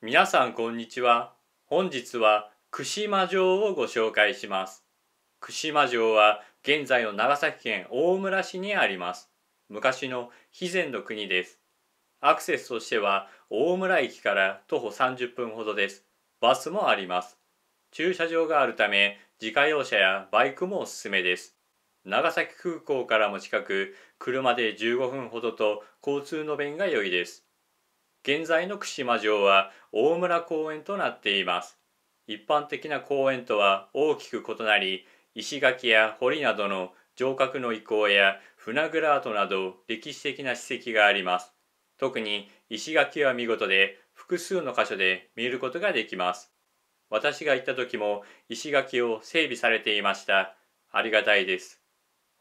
皆さんこんにちは本日は串間城をご紹介します串間城は現在の長崎県大村市にあります昔の肥前の国ですアクセスとしては大村駅から徒歩30分ほどですバスもあります駐車場があるため自家用車やバイクもおすすめです長崎空港からも近く車で15分ほどと交通の便が良いです現在の串間城は大村公園となっています一般的な公園とは大きく異なり石垣や堀などの城郭の遺構や船グラートなど歴史的な史跡があります特に石垣は見事で複数の箇所で見ることができます私が行った時も石垣を整備されていましたありがたいです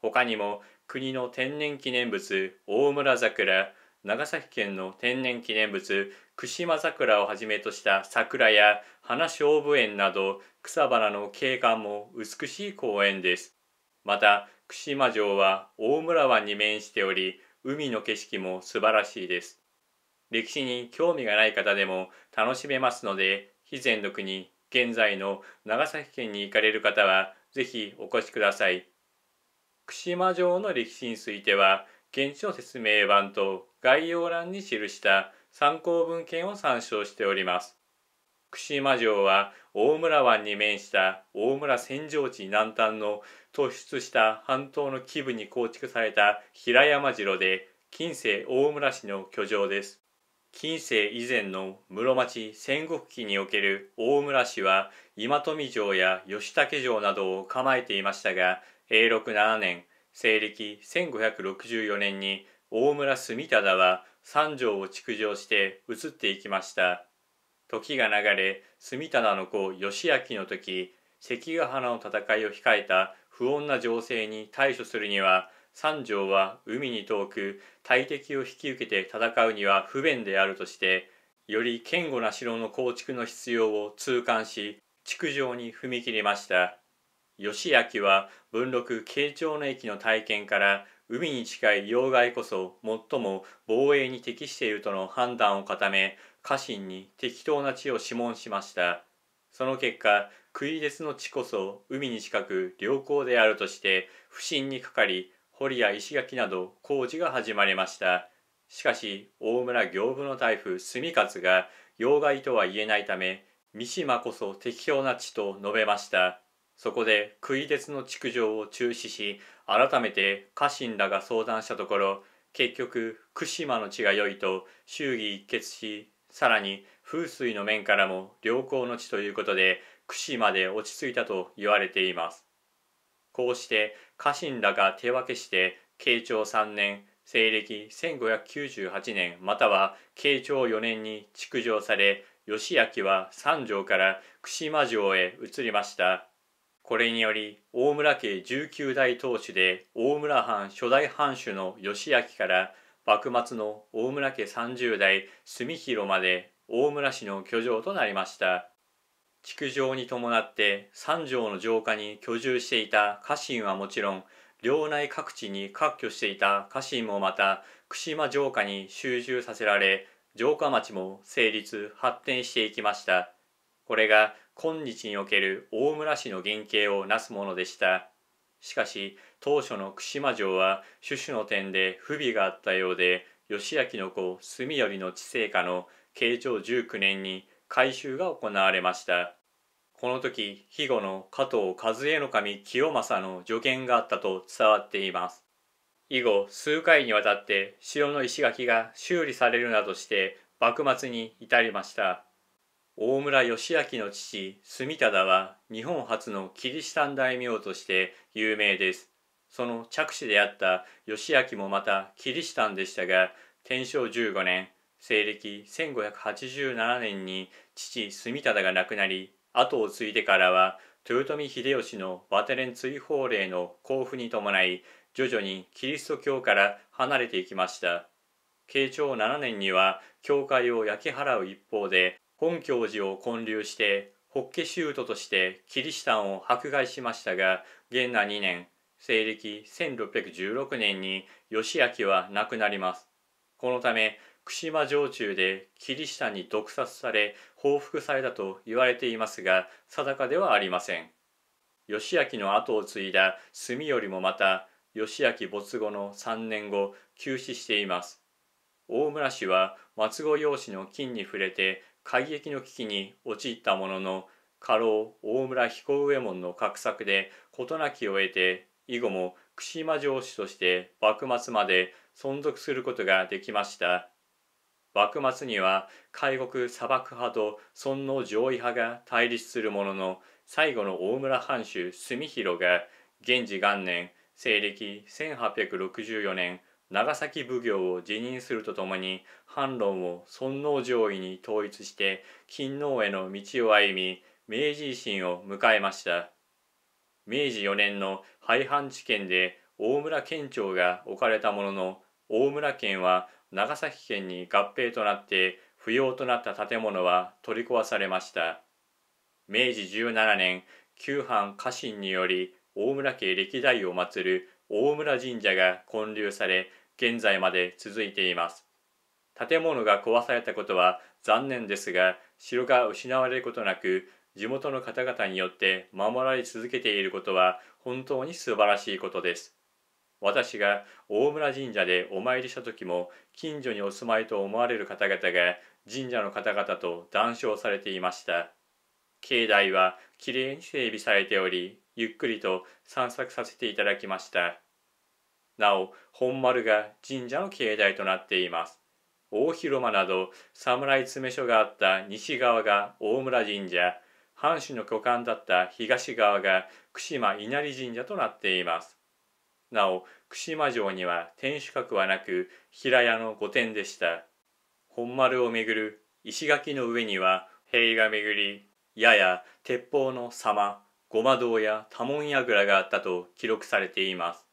他にも国の天然記念物大村桜長崎県の天然記念物串間桜をはじめとした桜や花菖蒲園など草花の景観も美しい公園ですまた串間城は大村湾に面しており海の景色も素晴らしいです歴史に興味がない方でも楽しめますので肥前の国現在の長崎県に行かれる方はぜひお越しください串間城の歴史については現地の説明版と概要欄に記した参考文献を参照しております。串間城は大村湾に面した大村扇状地南端の突出した半島の基部に構築された平山城で近世大村市の居城です。近世以前の室町戦国期における大村市は今富城や吉武城などを構えていましたが永禄7年西暦1564年に大村住忠は三条を築城して移っていきました時が流れ住忠の子義明の時関ヶ原の戦いを控えた不穏な情勢に対処するには三条は海に遠く大敵を引き受けて戦うには不便であるとしてより堅固な城の構築の必要を痛感し築城に踏み切りました義明は文禄慶長の駅の体験から海に近い両害こそ最も防衛に適しているとの判断を固め家臣に適当な地を諮問しましたその結果クイ国列の地こそ海に近く良好であるとして不審にかかり堀や石垣など工事が始まりましたしかし大村行部の大夫住勝が要害とは言えないため三島こそ適当な地と述べましたそこで杭鉄の築城を中止し改めて家臣らが相談したところ結局福島の地が良いと衆議一決しさらに風水の面からも良好の地ということで串まで落ち着いたと言われていますこうして家臣らが手分けして慶長3年西暦1598年または慶長4年に築城され義明は三条から串間城へ移りましたこれにより大村家19代当主で大村藩初代藩主の義明から幕末の大村家30代住広まで大村氏の居城となりました築城に伴って三条の城下に居住していた家臣はもちろん領内各地に割拠していた家臣もまた串間城下に集中させられ城下町も成立発展していきましたこれが今日における大村氏の原型をなすものでしたしかし当初の串間城は種々の点で不備があったようで義明の子住頼の治世下の慶長19年に改修が行われましたこの時肥後の加藤和江神清正の助言があったと伝わっています以後数回にわたって城の石垣が修理されるなどして幕末に至りました大村義明の父住忠は日本初のキリシタン大名として有名ですその着手であった義明もまたキリシタンでしたが天正15年西暦1587年に父住忠が亡くなり後を継いでからは豊臣秀吉のバテレン追放令の交付に伴い徐々にキリスト教から離れていきました慶長7年には教会を焼き払う一方で本教寺を建立して法華宗徒としてキリシタンを迫害しましたが元那2年西暦1616年に義明は亡くなりますこのため串間城中でキリシタンに毒殺され報復されたと言われていますが定かではありません義明の後を継いだ住よりもまた義明没後の3年後急死しています大村氏は松後養子の金に触れて改劇の危機に陥ったものの家老大村彦右衛門の画策で事なきを得て以後も串間城主として幕末まで存続することができました幕末には海国砂漠派と尊王攘夷派が対立するものの最後の大村藩主住広が元治元年西暦1864年長崎奉行を辞任するとともに反論を尊王攘夷に統一して勤王への道を歩み明治維新を迎えました明治4年の廃藩置県で大村県庁が置かれたものの大村県は長崎県に合併となって不要となった建物は取り壊されました明治17年旧藩家臣により大村家歴代を祀る大村神社が建立され現在まで続いています建物が壊されたことは残念ですが城が失われることなく地元の方々によって守られ続けていることは本当に素晴らしいことです私が大村神社でお参りした時も近所にお住まいと思われる方々が神社の方々と談笑されていました境内はきれいに整備されておりゆっくりと散策させていただきましたなお本丸が神社の境内となっています大広間など侍詰所があった西側が大村神社藩主の巨漢だった東側が串間稲荷神社となっていますなお串間城には天守閣はなく平屋の御殿でした本丸をめぐる石垣の上には塀がめぐりやや鉄砲の様護摩堂や多聞櫓があったと記録されています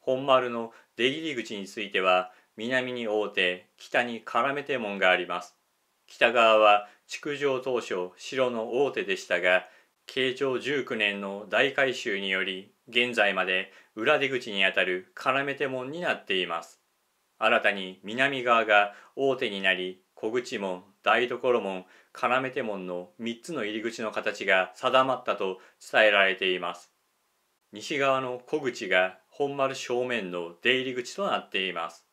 本丸の出入り口については南に大手北に絡め手門があります北側は築城当初城の大手でしたが慶長19年の大改修により現在まで裏出口にあたる絡め手門になっています新たに南側が大手になり小口門台所門絡め手門の3つの入り口の形が定まったと伝えられています西側の小口が本丸正面の出入り口となっています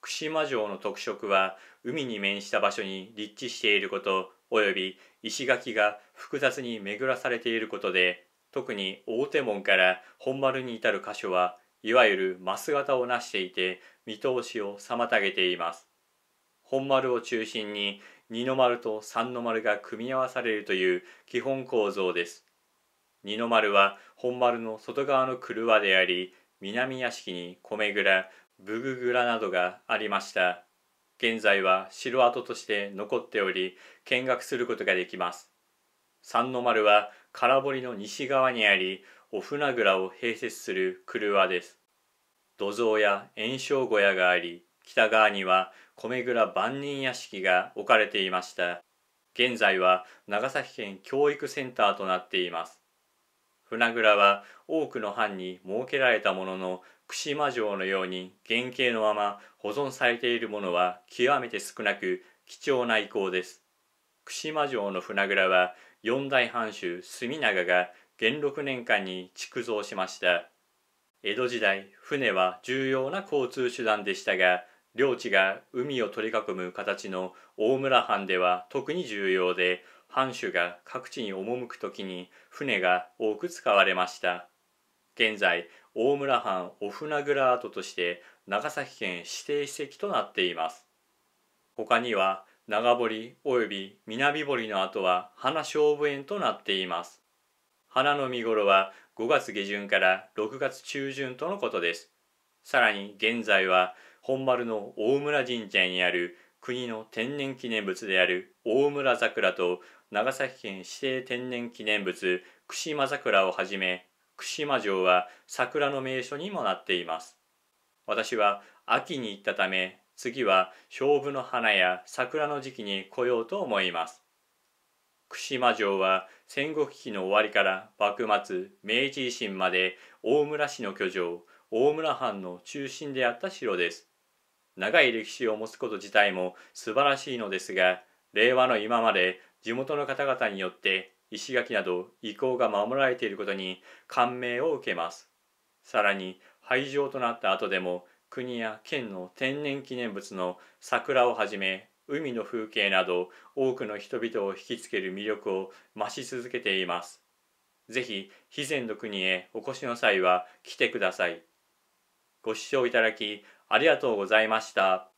串間城の特色は海に面した場所に立地していること及び石垣が複雑に巡らされていることで特に大手門から本丸に至る箇所はいわゆるマス型をなしていて見通しを妨げています本丸を中心に二の丸と三の丸が組み合わされるという基本構造です。二の丸は本丸の外側の車であり、南屋敷に米蔵、武具蔵などがありました。現在は城跡として残っており、見学することができます。三の丸は空堀の西側にあり、お船蔵を併設する車です。土蔵や炎章小屋があり、北側には米倉万人屋敷が置かれていました現在は長崎県教育センターとなっています船倉は多くの藩に設けられたものの串間城のように原型のまま保存されているものは極めて少なく貴重な遺構です串間城の船倉は四大藩主住長が元禄年間に築造しました江戸時代船は重要な交通手段でしたが領地が海を取り囲む形の大村藩では特に重要で藩主が各地に赴く時に船が多く使われました現在大村藩御船蔵跡として長崎県指定史跡となっています他には長堀及び南堀の跡は花勝負園となっています花の見頃は5月下旬から6月中旬とのことですさらに現在は本丸の大村神社にある国の天然記念物である大村桜と長崎県指定天然記念物串間桜をはじめ串間城は桜の名所にもなっています私は秋に行ったため次は勝負の花や桜の時期に来ようと思います串間城は戦国期の終わりから幕末明治維新まで大村市の居城大村藩の中心であった城です長い歴史を持つこと自体も素晴らしいのですが令和の今まで地元の方々によって石垣など遺構が守られていることに感銘を受けますさらに廃城となった後でも国や県の天然記念物の桜をはじめ海の風景など多くの人々を引きつける魅力を増し続けていますぜひ肥前の国へお越しの際は来てくださいご視聴いただきありがとうございました。